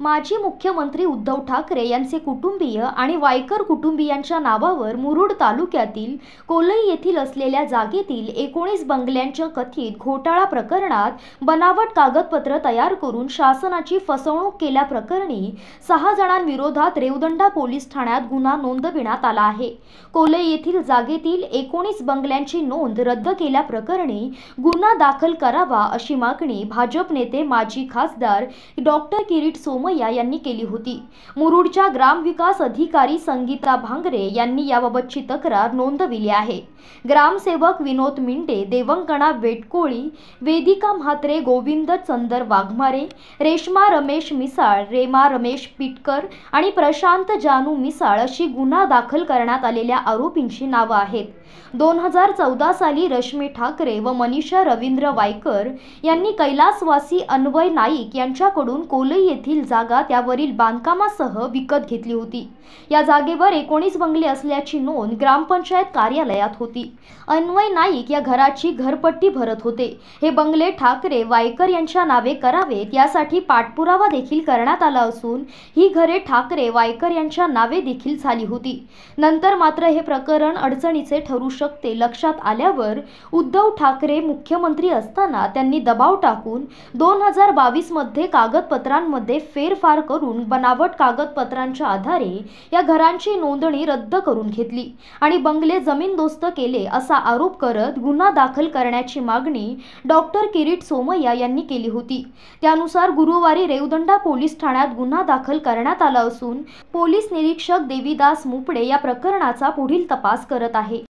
माजी मुख्यमंत्री उद्धव ठाकरे यांचे कुटुंबीय आणि वायकर कुटुंबियांच्या नावावर मुरुड तालुक्यातील कोलई येथील असलेल्या जागेतील एकोणीस बंगल्यांच्या कथित घोटाळा प्रकरणात बनावट कागदपत्र तयार करून शासनाची फसवणूक केल्याप्रकरणी सहा जणांविरोधात रेवदंडा पोलीस ठाण्यात गुन्हा नोंदविण्यात आला आहे कोलई येथील जागेतील एकोणीस बंगल्यांची नोंद रद्द केल्याप्रकरणी गुन्हा दाखल करावा अशी मागणी भाजप नेते माजी खासदार डॉक्टर किरीट सोम सोमय्या यांनी केली होती मुरुडच्या ग्रामविकास अधिकारी संगीता भांगरे यांनी याबाबतची तक्रार नोंदविली आहे ग्रामसेवक विनोद मिंडे देवंगणा वेटकोळी वेदिका म्हात्रे गोविंद चंदर वाघमारे रेश्मा रमेश मिसाळ रेमा रमेश पिटकर आणि प्रशांत जानू मिसाळ अशी गुन्हा दाखल करण्यात आलेल्या आरोपींची नावं आहेत दोन हजार चौदा साली रश्मी ठाकरे व मनीषा रवींद्र वायकर यांनी कैलासवासी अन्वय नाईक यांच्याकडून कोलई येथील जा जागा त्यावरील बांधकामासह विकत घेतली होती या जागेवर एकोणीस बंगले असल्याची नोंद ग्रामपंचायत कार्यालयात होती अन्वय नाईक या घराची घरपट्टी भरत होते हे बंगले ठाकरे वायकर यांच्या नावे करावेत यासाठी पाठपुरावा देखील करण्यात आला असून ही घरे ठाकरे वायकर यांच्या नावे देखील झाली होती नंतर मात्र हे प्रकरण अडचणीचे ठरू शकते लक्षात आल्यावर उद्धव ठाकरे मुख्यमंत्री असताना त्यांनी दबाव टाकून दोन हजार बावीसमध्ये कागदपत्रांमध्ये फेर फेरफार करून बनावट कागदपत्रांच्या आधारे या घरांची नोंदणी रद्द करून घेतली आणि बंगले जमीनदोस्त केले असा आरोप करत गुन्हा दाखल करण्याची मागणी डॉक्टर किरीट सोमय्या यांनी केली होती त्यानुसार गुरुवारी रेवदंडा पोलीस ठाण्यात गुन्हा दाखल करण्यात आला असून पोलीस निरीक्षक देवीदास मुपडे या प्रकरणाचा पुढील तपास करत आहे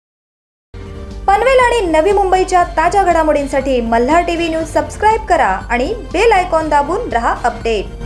पनवेल आणि नवी मुंबईच्या ताज्या घडामोडींसाठी मल्हार टीव्ही न्यूज सबस्क्राईब करा आणि बेल आयकॉन दाबून रहा अपडेट